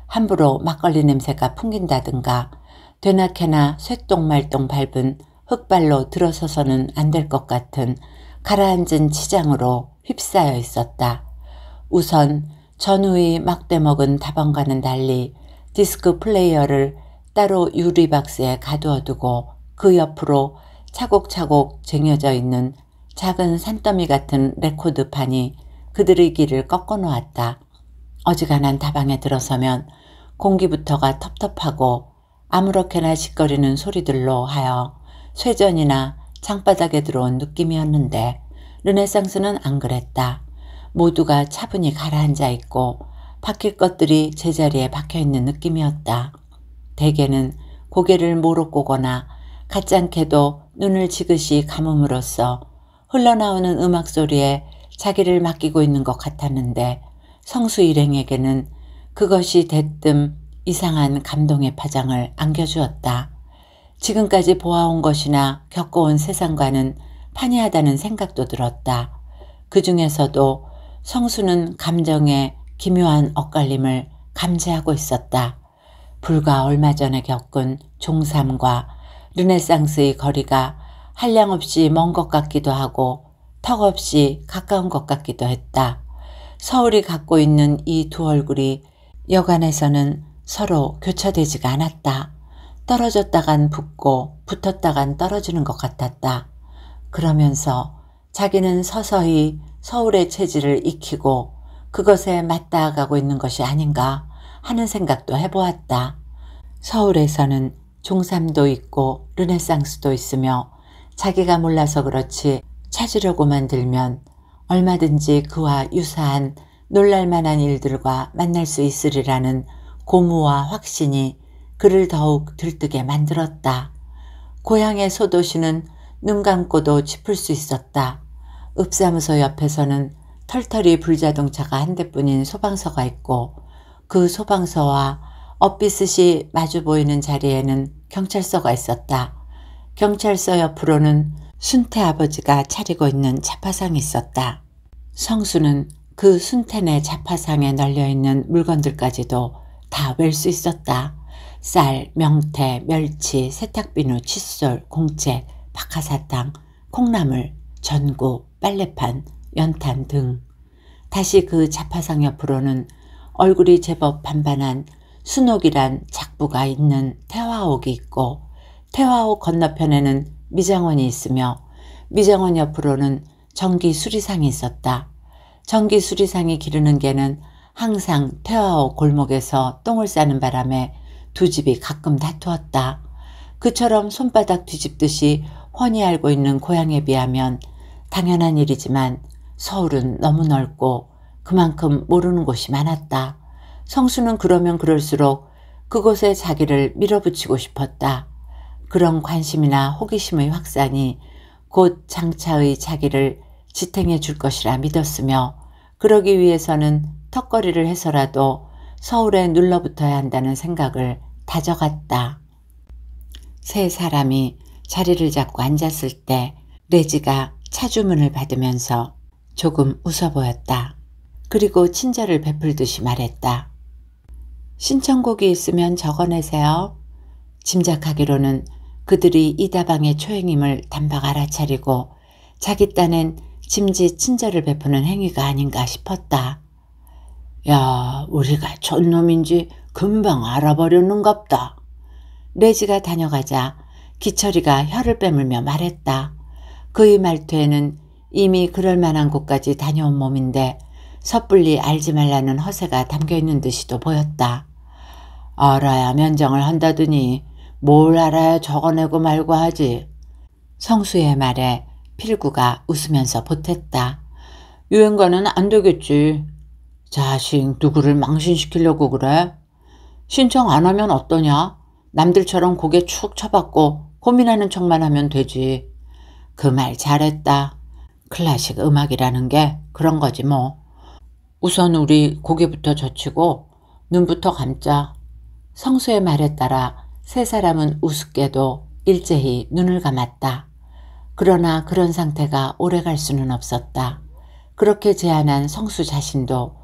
함부로 막걸리 냄새가 풍긴다든가 되나케나 쇠똥말똥 밟은 흙발로 들어서서는 안 될 것 같은 가라앉은 치장으로 휩싸여 있었다. 우선 전후의 막대먹은 다방과는 달리 디스크 플레이어를 따로 유리박스에 가두어 두고 그 옆으로 차곡차곡 쟁여져 있는 작은 산더미 같은 레코드판이 그들의 길을 꺾어 놓았다. 어지간한 다방에 들어서면 공기부터가 텁텁하고 아무렇게나 짓거리는 소리들로 하여 쇠전이나 창바닥에 들어온 느낌이었는데 르네상스는 안 그랬다. 모두가 차분히 가라앉아 있고 박힐 것들이 제자리에 박혀 있는 느낌이었다. 대개는 고개를 모로 꼬거나 가않게도 눈을 지그시 감음으로써 흘러나오는 음악 소리에 자기를 맡기고 있는 것 같았는데 성수 일행에게는 그것이 대뜸 이상한 감동의 파장을 안겨주었다. 지금까지 보아온 것이나 겪어온 세상과는 판이하다는 생각도 들었다. 그 중에서도 성수는 감정의 기묘한 엇갈림을 감지하고 있었다. 불과 얼마 전에 겪은 종삼과 르네상스의 거리가 한량없이 먼 것 같기도 하고 턱없이 가까운 것 같기도 했다. 서울이 갖고 있는 이 두 얼굴이 여간에서는 서로 교차되지가 않았다. 떨어졌다간 붙고 붙었다간 떨어지는 것 같았다. 그러면서 자기는 서서히 서울의 체질을 익히고 그것에 맞닿아가고 있는 것이 아닌가 하는 생각도 해보았다. 서울에서는 중삼도 있고 르네상스도 있으며 자기가 몰라서 그렇지 찾으려고만 들면 얼마든지 그와 유사한 놀랄만한 일들과 만날 수 있으리라는 고무와 확신이 그를 더욱 들뜨게 만들었다. 고향의 소도시는 눈 감고도 짚을 수 있었다. 읍사무소 옆에서는 털털이 불자동차가 한 대뿐인 소방서가 있고 그 소방서와 엇비스시 마주 보이는 자리에는 경찰서가 있었다. 경찰서 옆으로는 순태 아버지가 차리고 있는 자파상이 있었다. 성수는 그순태내 자파상에 널려있는 물건들까지도 다웰수 있었다. 쌀, 명태, 멸치, 세탁비누, 칫솔, 공채, 박하사탕, 콩나물, 전구, 빨래판, 연탄 등. 다시 그 자파상 옆으로는 얼굴이 제법 반반한 순옥이란 작부가 있는 태화옥이 있고 태화옥 건너편에는 미장원이 있으며 미장원 옆으로는 전기 수리상이 있었다. 전기 수리상이 기르는 개는 항상 태화옥 골목에서 똥을 싸는 바람에 두 집이 가끔 다투었다. 그처럼 손바닥 뒤집듯이 훤히 알고 있는 고향에 비하면 당연한 일이지만 서울은 너무 넓고 그만큼 모르는 곳이 많았다. 성수는 그러면 그럴수록 그곳에 자기를 밀어붙이고 싶었다. 그런 관심이나 호기심의 확산이 곧 장차의 자기를 지탱해 줄 것이라 믿었으며 그러기 위해서는 턱걸이를 해서라도 서울에 눌러붙어야 한다는 생각을 다져갔다. 세 사람이 자리를 잡고 앉았을 때 레지가 차주문을 받으면서 조금 웃어 보였다. 그리고 친절을 베풀듯이 말했다. 신청곡이 있으면 적어내세요. 짐작하기로는 그들이 이다방의 초행임을 단박 알아차리고 자기 딴엔 짐지 친절을 베푸는 행위가 아닌가 싶었다. 야, 우리가 촌놈인지 금방 알아버렸는갑다. 레지가 다녀가자 기철이가 혀를 빼물며 말했다. 그의 말투에는 이미 그럴 만한 곳까지 다녀온 몸인데 섣불리 알지 말라는 허세가 담겨있는 듯이도 보였다. 알아야 면장을 한다더니 뭘 알아야 적어내고 말고 하지. 성수의 말에 필구가 웃으면서 보탰다. 유행가는 안 되겠지. 자식 누구를 망신시키려고 그래? 신청 안 하면 어떠냐? 남들처럼 고개 축 쳐받고 고민하는 척만 하면 되지. 그 말 잘했다. 클래식 음악이라는 게 그런 거지 뭐. 우선 우리 고개부터 젖히고 눈부터 감자. 성수의 말에 따라 세 사람은 우습게도 일제히 눈을 감았다. 그러나 그런 상태가 오래 갈 수는 없었다. 그렇게 제안한 성수 자신도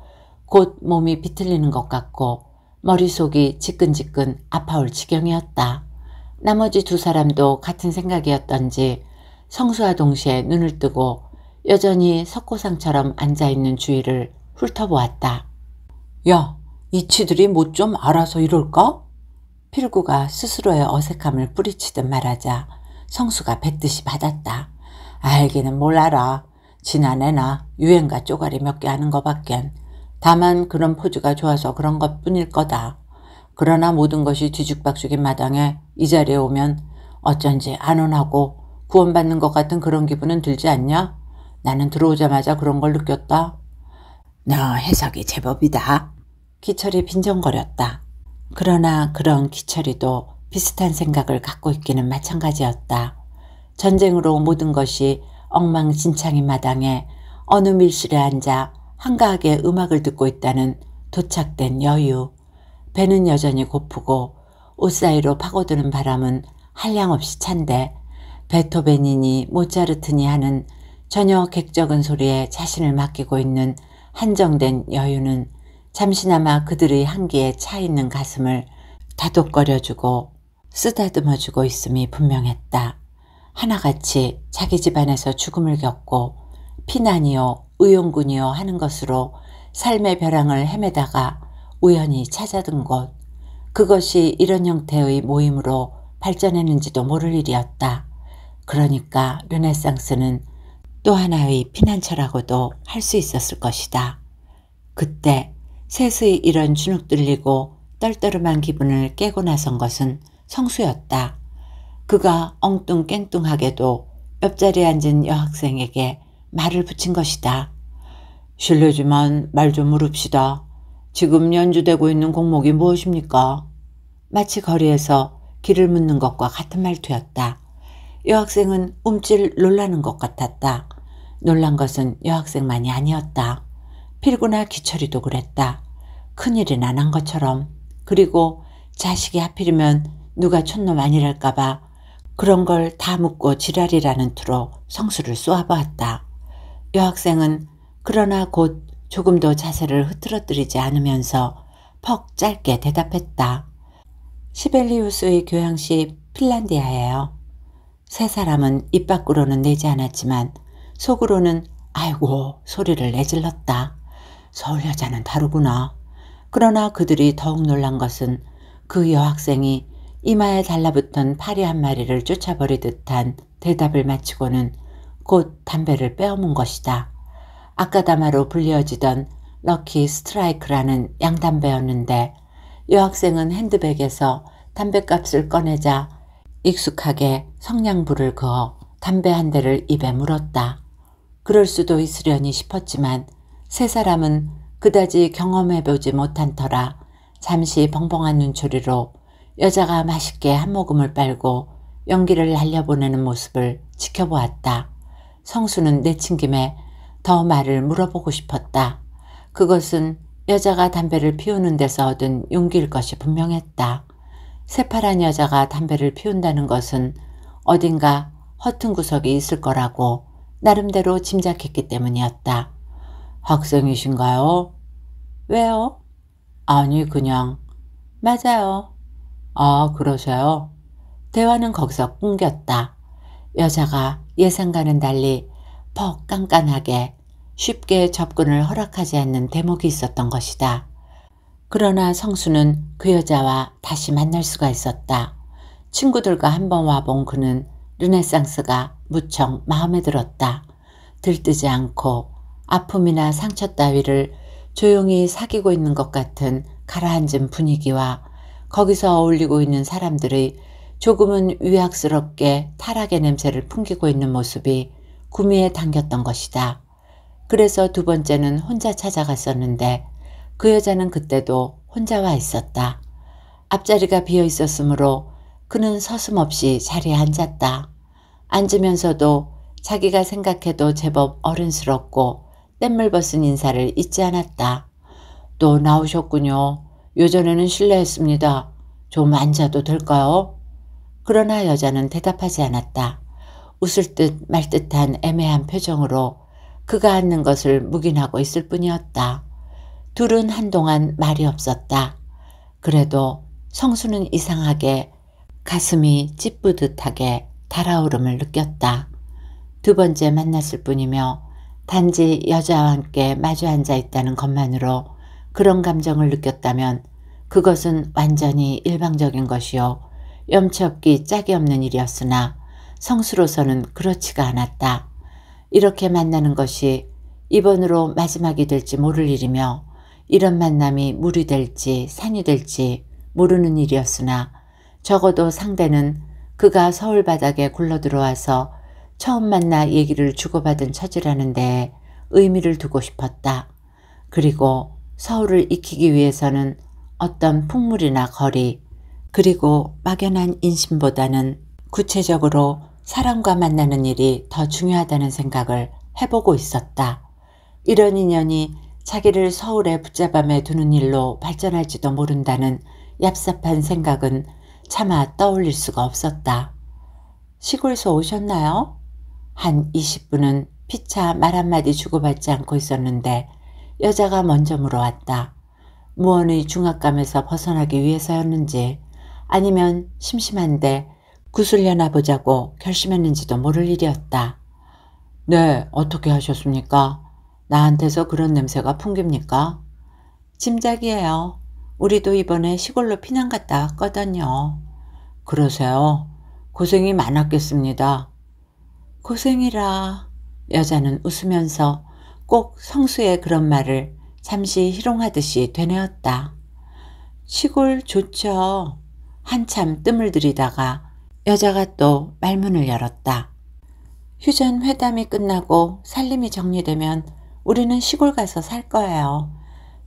곧 몸이 비틀리는 것 같고 머릿속이 지끈지끈 아파올 지경이었다. 나머지 두 사람도 같은 생각이었던지 성수와 동시에 눈을 뜨고 여전히 석고상처럼 앉아있는 주위를 훑어보았다. 야, 이치들이 뭐 좀 알아서 이럴까? 필구가 스스로의 어색함을 뿌리치듯 말하자 성수가 뱉듯이 받았다. 알기는 몰라라. 지난해나 유행가 쪼가리 몇 개 하는 것밖엔 다만 그런 포즈가 좋아서 그런 것뿐일 거다. 그러나 모든 것이 뒤죽박죽인 마당에 이 자리에 오면 어쩐지 안온하고 구원받는 것 같은 그런 기분은 들지 않냐? 나는 들어오자마자 그런 걸 느꼈다. 너 해석이 제법이다. 기철이 빈정거렸다. 그러나 그런 기철이도 비슷한 생각을 갖고 있기는 마찬가지였다. 전쟁으로 모든 것이 엉망진창인 마당에 어느 밀실에 앉아 한가하게 음악을 듣고 있다는 도착된 여유. 배는 여전히 고프고 옷 사이로 파고드는 바람은 한량없이 찬데 베토벤이니 모차르트니 하는 전혀 객적은 소리에 자신을 맡기고 있는 한정된 여유는 잠시나마 그들의 한계에차 있는 가슴을 다독거려주고 쓰다듬어주고 있음이 분명했다. 하나같이 자기 집안에서 죽음을 겪고 피난이요 의용군이요 하는 것으로 삶의 벼랑을 헤매다가 우연히 찾아든 곳 그것이 이런 형태의 모임으로 발전했는지도 모를 일이었다. 그러니까 르네상스는 또 하나의 피난처라고도 할 수 있었을 것이다. 그때 셋의 이런 주눅 들리고 떨떠름한 기분을 깨고 나선 것은 성수였다. 그가 엉뚱깽뚱하게도 옆자리에 앉은 여학생에게 말을 붙인 것이다. 실례지만 말 좀 물읍시다. 지금 연주되고 있는 곡목이 무엇입니까? 마치 거리에서 길을 묻는 것과 같은 말투였다. 여학생은 움찔 놀라는 것 같았다. 놀란 것은 여학생만이 아니었다. 필구나 기철이도 그랬다. 큰일은 안 한 것처럼. 그리고 자식이 하필이면 누가 촌놈 아니랄까봐 그런 걸 다 묻고 지랄이라는 투로 성수를 쏘아보았다. 여학생은 그러나 곧 조금도 자세를 흐트러뜨리지 않으면서 퍽 짧게 대답했다. 시벨리우스의 교양시 핀란디아예요. 세 사람은 입 밖으로는 내지 않았지만 속으로는 아이고 소리를 내질렀다. 서울 여자는 다르구나. 그러나 그들이 더욱 놀란 것은 그 여학생이 이마에 달라붙던 파리 한 마리를 쫓아버리듯 한 대답을 마치고는 곧 담배를 빼어문 것이다. 아까다마로 불려지던 럭키 스트라이크라는 양담배였는데 여학생은 핸드백에서 담뱃값을 꺼내자 익숙하게 성냥불을 그어 담배 한 대를 입에 물었다. 그럴 수도 있으려니 싶었지만 세 사람은 그다지 경험해보지 못한 터라 잠시 벙벙한 눈초리로 여자가 맛있게 한 모금을 빨고 연기를 날려보내는 모습을 지켜보았다. 성수는 내친 김에 더 말을 물어보고 싶었다. 그것은 여자가 담배를 피우는 데서 얻은 용기일 것이 분명했다. 새파란 여자가 담배를 피운다는 것은 어딘가 허튼 구석이 있을 거라고 나름대로 짐작했기 때문이었다. 학생이신가요? 왜요? 아니 그냥. 맞아요. 아 그러세요? 대화는 거기서 끊겼다. 여자가 예상과는 달리 퍽 깐깐하게 쉽게 접근을 허락하지 않는 대목이 있었던 것이다. 그러나 성수는 그 여자와 다시 만날 수가 있었다. 친구들과 한번 와본 그는 르네상스가 무척 마음에 들었다. 들뜨지 않고 아픔이나 상처 따위를 조용히 사귀고 있는 것 같은 가라앉은 분위기와 거기서 어울리고 있는 사람들의 조금은 위악스럽게 타락의 냄새를 풍기고 있는 모습이 구미에 당겼던 것이다. 그래서 두 번째는 혼자 찾아갔었는데 그 여자는 그때도 혼자 와 있었다. 앞자리가 비어 있었으므로 그는 서슴없이 자리에 앉았다. 앉으면서도 자기가 생각해도 제법 어른스럽고 땜을 벗은 인사를 잊지 않았다. 또 나오셨군요. 요전에는 실례했습니다. 좀 앉아도 될까요? 그러나 여자는 대답하지 않았다. 웃을 듯 말 듯한 애매한 표정으로 그가 앉는 것을 묵인하고 있을 뿐이었다. 둘은 한동안 말이 없었다. 그래도 성수는 이상하게 가슴이 찌뿌듯하게 달아오름을 느꼈다. 두 번째 만났을 뿐이며 단지 여자와 함께 마주 앉아 있다는 것만으로 그런 감정을 느꼈다면 그것은 완전히 일방적인 것이요. 염치 없기 짝이 없는 일이었으나 성수로서는 그렇지가 않았다. 이렇게 만나는 것이 이번으로 마지막이 될지 모를 일이며 이런 만남이 물이 될지 산이 될지 모르는 일이었으나 적어도 상대는 그가 서울 바닥에 굴러 들어와서 처음 만나 얘기를 주고받은 처지라는데 의미를 두고 싶었다. 그리고 서울을 익히기 위해서는 어떤 풍물이나 거리 그리고 막연한 인심보다는 구체적으로 사람과 만나는 일이 더 중요하다는 생각을 해보고 있었다. 이런 인연이 자기를 서울의 붙잡음에 두는 일로 발전할지도 모른다는 얍삽한 생각은 차마 떠올릴 수가 없었다. 시골서 오셨나요? 한 20분은 피차 말 한마디 주고받지 않고 있었는데 여자가 먼저 물어왔다. 무언의 중압감에서 벗어나기 위해서였는지 아니면 심심한데 구슬려나 보자고 결심했는지도 모를 일이었다. 네, 어떻게 하셨습니까? 나한테서 그런 냄새가 풍깁니까? 짐작이에요. 우리도 이번에 시골로 피난 갔다 왔거든요. 그러세요. 고생이 많았겠습니다. 고생이라. 여자는 웃으면서 꼭 성수의 그런 말을 잠시 희롱하듯이 되뇌었다. 시골 좋죠. 한참 뜸을 들이다가 여자가 또 말문을 열었다. 휴전 회담이 끝나고 살림이 정리되면 우리는 시골 가서 살 거예요.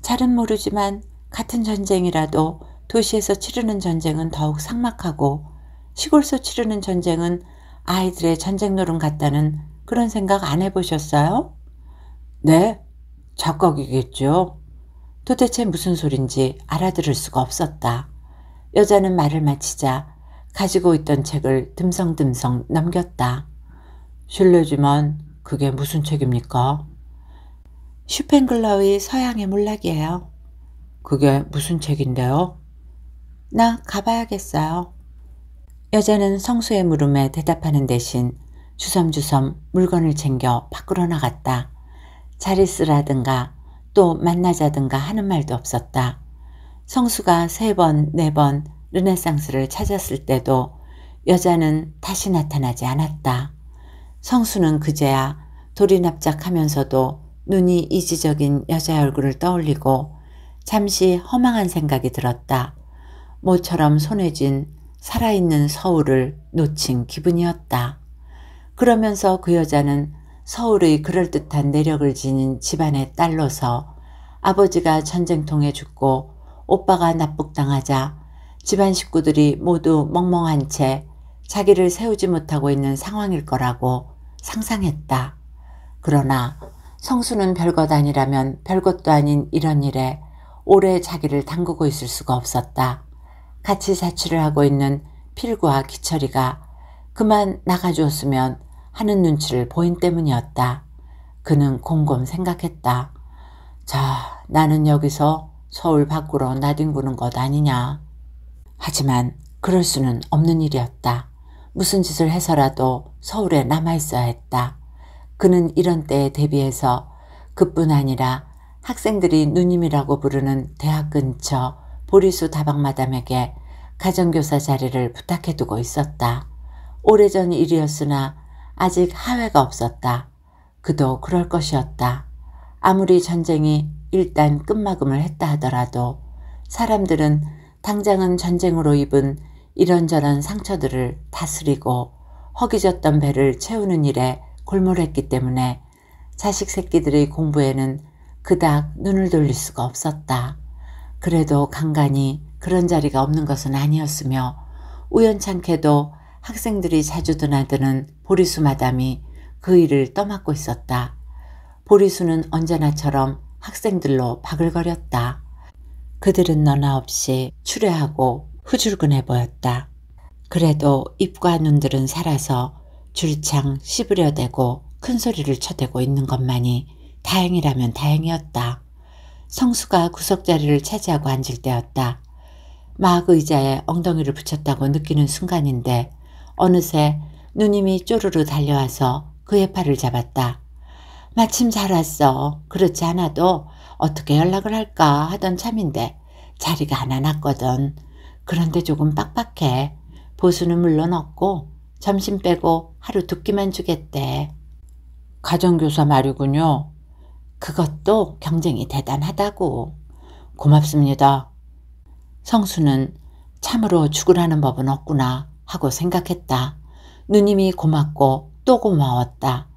잘은 모르지만 같은 전쟁이라도 도시에서 치르는 전쟁은 더욱 삭막하고 시골서 치르는 전쟁은 아이들의 전쟁 노름 같다는 그런 생각 안 해보셨어요? 네, 작각이겠죠. 도대체 무슨 소린지 알아들을 수가 없었다. 여자는 말을 마치자 가지고 있던 책을 듬성듬성 넘겼다. 실례지만 그게 무슨 책입니까? 슈펜글러의 서양의 몰락이에요. 그게 무슨 책인데요? 나 가봐야겠어요. 여자는 성수의 물음에 대답하는 대신 주섬주섬 물건을 챙겨 밖으로 나갔다. 자 있으라든가 또 만나자든가 하는 말도 없었다. 성수가 세 번, 네 번 르네상스를 찾았을 때도 여자는 다시 나타나지 않았다. 성수는 그제야 돌이 납작하면서도 눈이 이지적인 여자의 얼굴을 떠올리고 잠시 허망한 생각이 들었다. 모처럼 손에 쥔 살아있는 서울을 놓친 기분이었다. 그러면서 그 여자는 서울의 그럴듯한 내력을 지닌 집안의 딸로서 아버지가 전쟁통에 죽고 오빠가 납북당하자 집안 식구들이 모두 멍멍한 채 자기를 세우지 못하고 있는 상황일 거라고 상상했다. 그러나 성수는 별것 아니라면 별것도 아닌 이런 일에 오래 자기를 담그고 있을 수가 없었다. 같이 사치를 하고 있는 필구와 기철이가 그만 나가주었으면 하는 눈치를 보인 때문이었다. 그는 곰곰 생각했다. 자, 나는 여기서 서울 밖으로 나뒹구는 것 아니냐. 하지만 그럴 수는 없는 일이었다. 무슨 짓을 해서라도 서울에 남아있어야 했다. 그는 이런 때에 대비해서 그뿐 아니라 학생들이 누님이라고 부르는 대학 근처 보리수 다방마담에게 가정교사 자리를 부탁해 두고 있었다. 오래전 일이었으나 아직 하회가 없었다. 그도 그럴 것이었다. 아무리 전쟁이 일단 끝막음을 했다 하더라도 사람들은 당장은 전쟁으로 입은 이런저런 상처들을 다스리고 허기졌던 배를 채우는 일에 골몰했기 때문에 자식 새끼들의 공부에는 그닥 눈을 돌릴 수가 없었다. 그래도 간간히 그런 자리가 없는 것은 아니었으며 우연찮게도 학생들이 자주 드나드는 보리수 마담이 그 일을 떠맡고 있었다. 보리수는 언제나처럼 학생들로 바글거렸다. 그들은 너나 없이 추려하고 후줄근해 보였다. 그래도 입과 눈들은 살아서 줄창 씹으려대고 큰 소리를 쳐대고 있는 것만이 다행이라면 다행이었다. 성수가 구석자리를 차지하고 앉을 때였다. 막 의자에 엉덩이를 붙였다고 느끼는 순간인데 어느새 누님이 쪼르르 달려와서 그의 팔을 잡았다. 마침 잘 왔어. 그렇지 않아도 어떻게 연락을 할까 하던 참인데 자리가 하나 났거든 그런데 조금 빡빡해. 보수는 물론 없고 점심 빼고 하루 두 끼만 주겠대. 가정교사 말이군요. 그것도 경쟁이 대단하다고. 고맙습니다. 성수는 참으로 죽으라는 법은 없구나 하고 생각했다. 누님이 고맙고 또 고마웠다.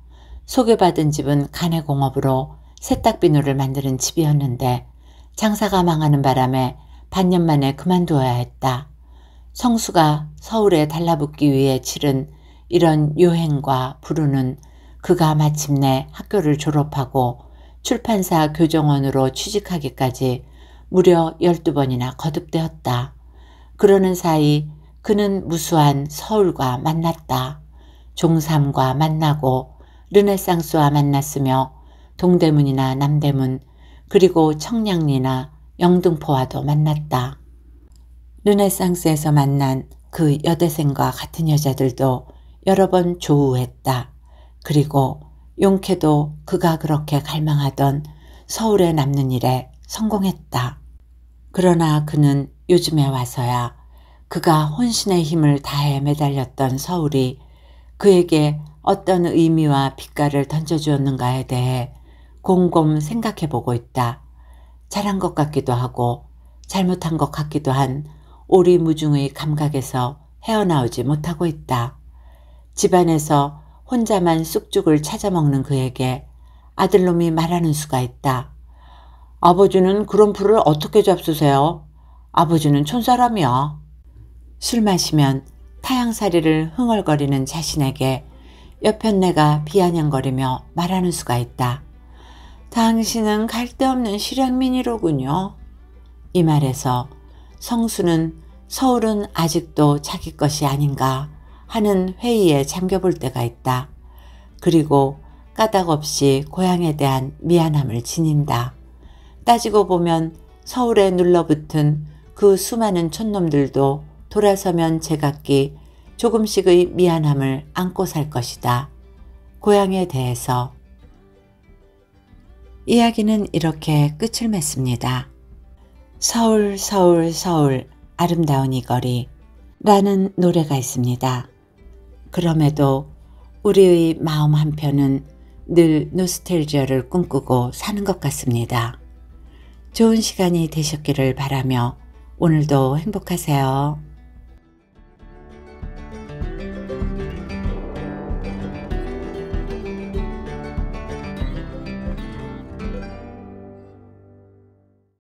소개받은 집은 가내공업으로 세탁비누를 만드는 집이었는데 장사가 망하는 바람에 반년 만에 그만두어야 했다. 성수가 서울에 달라붙기 위해 치른 이런 요행과 부르는 그가 마침내 학교를 졸업하고 출판사 교정원으로 취직하기까지 무려 12번이나 거듭되었다. 그러는 사이 그는 무수한 서울과 만났다. 종삼과 만나고 르네상스와 만났으며 동대문이나 남대문 그리고 청량리나 영등포와도 만났다. 르네상스에서 만난 그 여대생과 같은 여자들도 여러 번 조우했다. 그리고 용케도 그가 그렇게 갈망하던 서울에 남는 일에 성공했다. 그러나 그는 요즘에 와서야 그가 혼신의 힘을 다해 매달렸던 서울이 그에게 어떤 의미와 빛깔을 던져주었는가에 대해 곰곰 생각해 보고 있다. 잘한 것 같기도 하고 잘못한 것 같기도 한 오리무중의 감각에서 헤어나오지 못하고 있다. 집안에서 혼자만 쑥죽을 찾아 먹는 그에게 아들놈이 말하는 수가 있다. 아버지는 그런 풀을 어떻게 잡수세요? 아버지는 촌사람이야. 술 마시면 타향살이를 흥얼거리는 자신에게 옆편내가 비아냥거리며 말하는 수가 있다. 당신은 갈데없는 실향민이로군요. 이 말에서 성수는 서울은 아직도 자기 것이 아닌가 하는 회의에 잠겨볼 때가 있다. 그리고 까닭 없이 고향에 대한 미안함을 지닌다. 따지고 보면 서울에 눌러붙은 그 수많은 촌놈들도 돌아서면 제각기 조금씩의 미안함을 안고 살 것이다. 고향에 대해서 이야기는 이렇게 끝을 맺습니다. 서울 서울 서울 아름다운 이 거리 라는 노래가 있습니다. 그럼에도 우리의 마음 한편은 늘 노스텔지아를 꿈꾸고 사는 것 같습니다. 좋은 시간이 되셨기를 바라며 오늘도 행복하세요.